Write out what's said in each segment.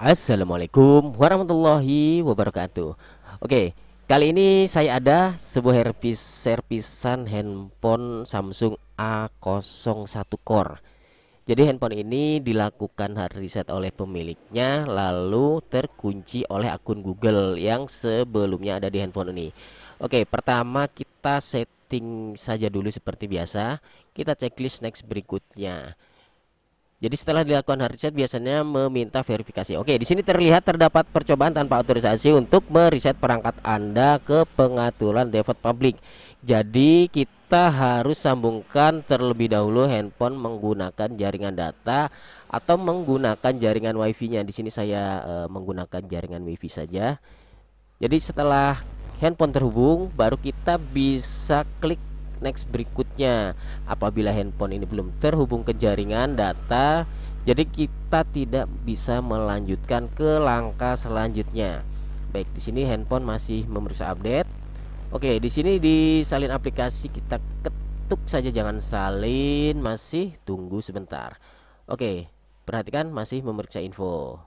Assalamualaikum warahmatullahi wabarakatuh. Oke, kali ini saya ada sebuah servis servisan handphone Samsung A01 Core. Jadi handphone ini dilakukan hard reset oleh pemiliknya lalu terkunci oleh akun Google yang sebelumnya ada di handphone ini. Oke, pertama kita set setting saja dulu seperti biasa kita checklist next berikutnya jadi setelah dilakukan hard reset biasanya meminta verifikasi oke di sini terlihat terdapat percobaan tanpa otorisasi untuk mereset perangkat anda ke pengaturan default public jadi kita harus sambungkan terlebih dahulu handphone menggunakan jaringan data atau menggunakan jaringan wifi nya di sini saya e, menggunakan jaringan wifi saja jadi setelah handphone terhubung, baru kita bisa klik next berikutnya. Apabila handphone ini belum terhubung ke jaringan data, jadi kita tidak bisa melanjutkan ke langkah selanjutnya. Baik, di sini handphone masih memeriksa update. Oke, di sini di salin aplikasi kita ketuk saja jangan salin, masih tunggu sebentar. Oke, perhatikan masih memeriksa info.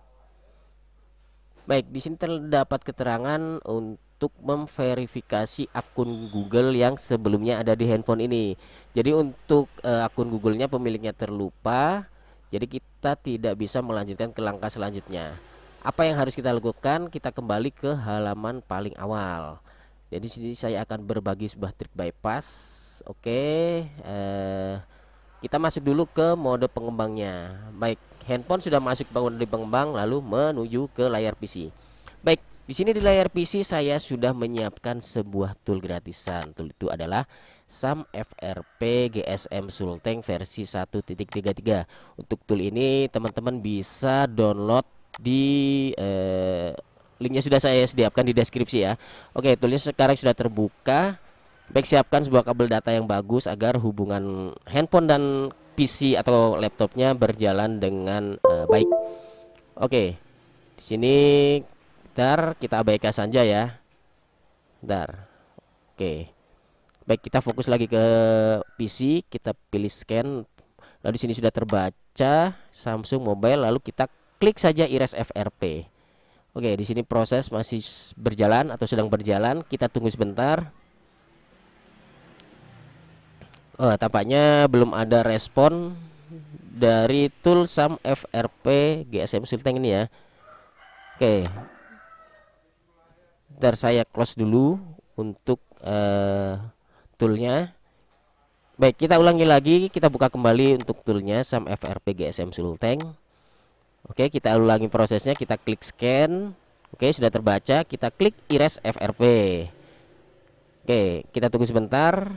Baik, di sini terdapat keterangan untuk untuk memverifikasi akun Google yang sebelumnya ada di handphone ini. Jadi untuk uh, akun Google-nya pemiliknya terlupa, jadi kita tidak bisa melanjutkan ke langkah selanjutnya. Apa yang harus kita lakukan? Kita kembali ke halaman paling awal. Jadi sini saya akan berbagi sebuah trik bypass. Oke, okay. uh, eh, kita masuk dulu ke mode pengembangnya. Baik, handphone sudah masuk mode pengembang lalu menuju ke layar PC. Baik, di sini di layar PC saya sudah menyiapkan sebuah tool gratisan. Tool itu adalah SAM FRP GSM Sulteng versi 1.33. Untuk tool ini teman-teman bisa download di eh, linknya sudah saya sediakan di deskripsi ya. Oke, toolnya sekarang sudah terbuka. Baik siapkan sebuah kabel data yang bagus agar hubungan handphone dan PC atau laptopnya berjalan dengan eh, baik. Oke. Di sini Bentar, kita abaikan saja ya. Bentar. Oke. Baik, kita fokus lagi ke PC, kita pilih scan. Lalu sini sudah terbaca Samsung Mobile, lalu kita klik saja Iris FRP. Oke, di sini proses masih berjalan atau sedang berjalan. Kita tunggu sebentar. Oh, tampaknya belum ada respon dari tool SAM FRP GSM Silteng ini ya. Oke, ntar saya close dulu untuk uh, toolnya baik kita ulangi lagi kita buka kembali untuk toolnya SAM FRP GSM Sulteng oke kita ulangi prosesnya kita klik scan oke sudah terbaca kita klik iras FRP oke kita tunggu sebentar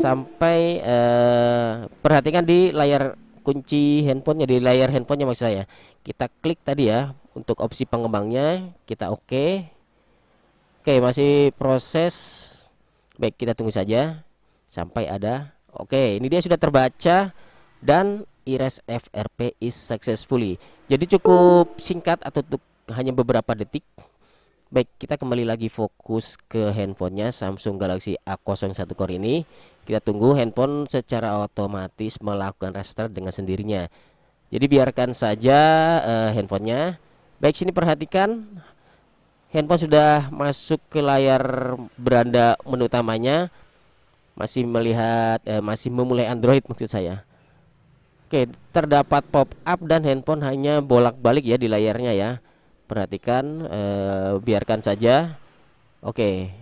sampai uh, perhatikan di layar kunci handphonenya di layar handphonenya maksud saya kita klik tadi ya untuk opsi pengembangnya kita oke okay. Oke, masih proses. Baik, kita tunggu saja sampai ada. Oke, ini dia sudah terbaca dan IRES FRP is successfully. Jadi cukup singkat atau hanya beberapa detik. Baik, kita kembali lagi fokus ke handphonenya Samsung Galaxy A01 Core ini. Kita tunggu handphone secara otomatis melakukan restart dengan sendirinya. Jadi biarkan saja uh, handphonenya. Baik, sini perhatikan handphone sudah masuk ke layar beranda menu utamanya masih melihat eh, masih memulai Android maksud saya Oke terdapat pop up dan handphone hanya bolak-balik ya di layarnya ya perhatikan eh, biarkan saja Oke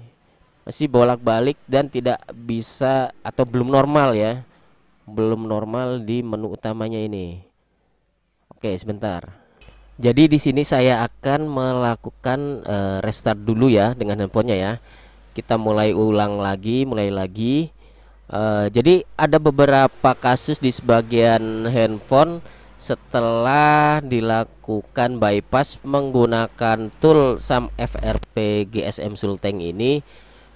masih bolak-balik dan tidak bisa atau belum normal ya belum normal di menu utamanya ini Oke sebentar jadi di sini saya akan melakukan uh, restart dulu ya dengan handphonenya ya. Kita mulai ulang lagi, mulai lagi. Uh, jadi ada beberapa kasus di sebagian handphone setelah dilakukan bypass menggunakan tool SAM FRP GSM Sulteng ini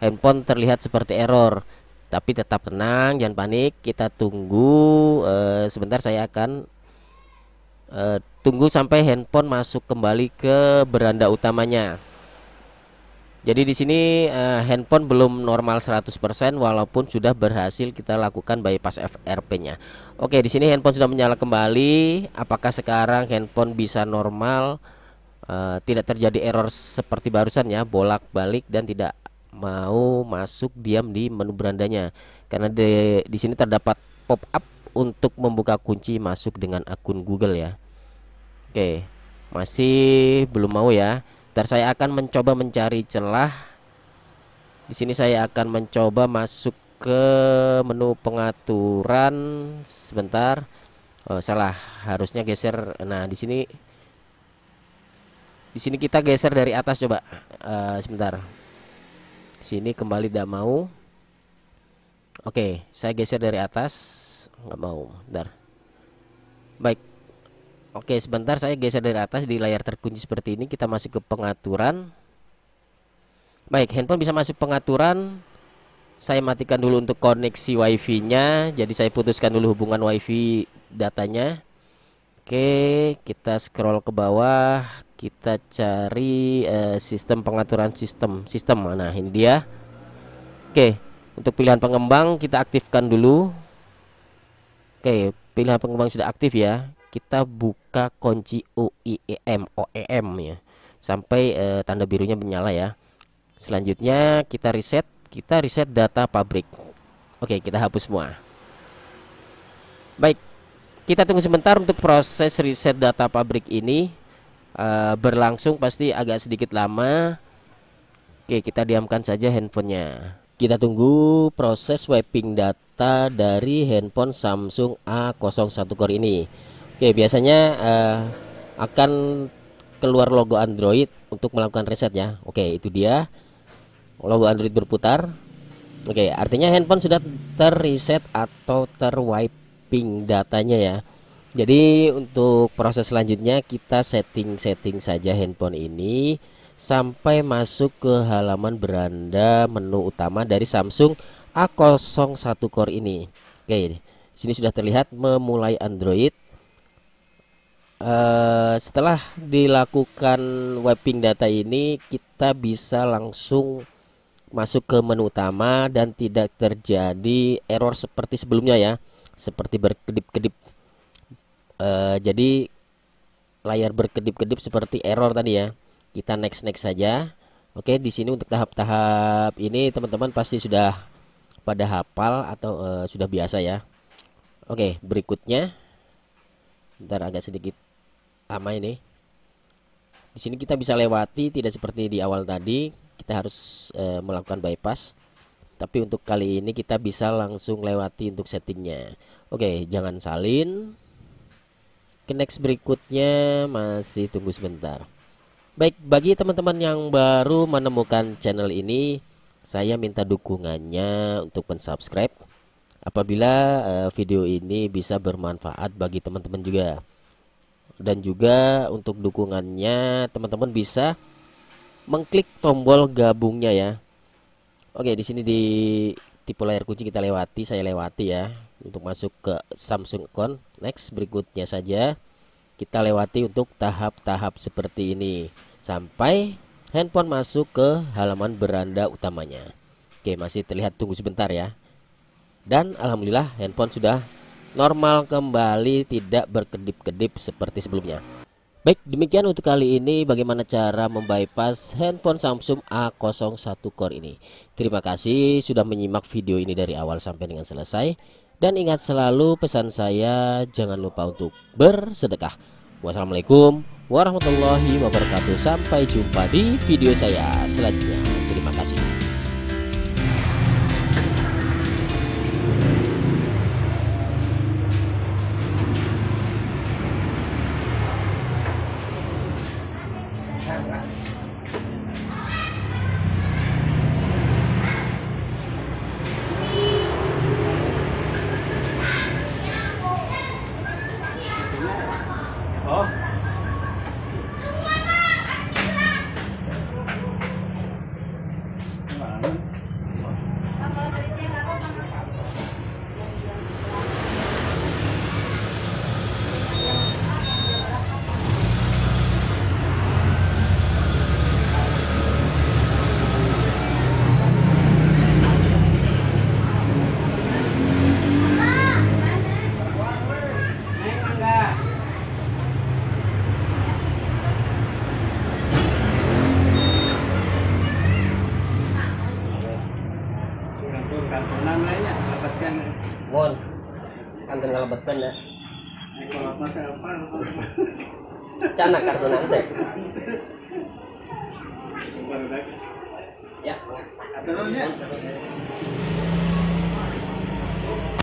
handphone terlihat seperti error tapi tetap tenang jangan panik kita tunggu uh, sebentar saya akan uh, tunggu sampai handphone masuk kembali ke beranda utamanya. Jadi di sini uh, handphone belum normal 100% walaupun sudah berhasil kita lakukan bypass FRP-nya. Oke, di sini handphone sudah menyala kembali. Apakah sekarang handphone bisa normal? uh, tidak terjadi error seperti barusan ya, bolak-balik dan tidak mau masuk diam di menu berandanya. Karena di di sini terdapat pop-up untuk membuka kunci masuk dengan akun Google ya. Oke, masih belum mau ya. Ntar saya akan mencoba mencari celah. Di sini saya akan mencoba masuk ke menu pengaturan sebentar. Oh, salah, harusnya geser. Nah, di sini di sini kita geser dari atas coba. Uh, sebentar. Sini kembali tidak mau. Oke, saya geser dari atas. Nggak mau. Ntar. Baik, Oke, sebentar saya geser dari atas di layar terkunci seperti ini. Kita masuk ke pengaturan. Baik, handphone bisa masuk pengaturan. Saya matikan dulu untuk koneksi WiFi-nya. Jadi saya putuskan dulu hubungan WiFi datanya. Oke, kita scroll ke bawah. Kita cari eh, sistem pengaturan sistem. Sistem mana? Ini dia. Oke, untuk pilihan pengembang kita aktifkan dulu. Oke, pilihan pengembang sudah aktif ya kita buka kunci OEM OEM ya sampai eh, tanda birunya menyala ya selanjutnya kita reset kita reset data pabrik oke kita hapus semua baik kita tunggu sebentar untuk proses reset data pabrik ini uh, berlangsung pasti agak sedikit lama Oke kita diamkan saja handphonenya kita tunggu proses wiping data dari handphone Samsung A01 core ini Oke ya, biasanya uh, akan keluar logo Android untuk melakukan reset ya. Oke, itu dia logo Android berputar. Oke, artinya handphone sudah terreset atau terwiping datanya ya. Jadi untuk proses selanjutnya kita setting-setting saja handphone ini sampai masuk ke halaman beranda menu utama dari Samsung A01 Core ini. Oke, sini sudah terlihat memulai Android uh, setelah dilakukan wiping data ini kita bisa langsung masuk ke menu utama dan tidak terjadi error seperti sebelumnya ya seperti berkedip-kedip uh, jadi layar berkedip-kedip seperti error tadi ya kita next next saja oke di sini untuk tahap-tahap ini teman-teman pasti sudah pada hafal atau uh, sudah biasa ya oke berikutnya ntar agak sedikit lama ini. Di sini kita bisa lewati tidak seperti di awal tadi, kita harus e, melakukan bypass. Tapi untuk kali ini kita bisa langsung lewati untuk settingnya. Oke, jangan salin. Ke next berikutnya masih tunggu sebentar. Baik, bagi teman-teman yang baru menemukan channel ini, saya minta dukungannya untuk mensubscribe apabila eh, video ini bisa bermanfaat bagi teman-teman juga dan juga untuk dukungannya teman-teman bisa mengklik tombol gabungnya ya Oke di sini di tipe layar kunci kita lewati saya lewati ya untuk masuk ke Samsung Account next berikutnya saja kita lewati untuk tahap-tahap seperti ini sampai handphone masuk ke halaman beranda utamanya Oke masih terlihat tunggu sebentar ya dan alhamdulillah handphone sudah normal kembali tidak berkedip-kedip seperti sebelumnya Baik demikian untuk kali ini bagaimana cara membypass handphone Samsung A01 Core ini Terima kasih sudah menyimak video ini dari awal sampai dengan selesai Dan ingat selalu pesan saya jangan lupa untuk bersedekah Wassalamualaikum warahmatullahi wabarakatuh Sampai jumpa di video saya selanjutnya 怎么样？好。干嘛呢？Cana Cardonante. Ya.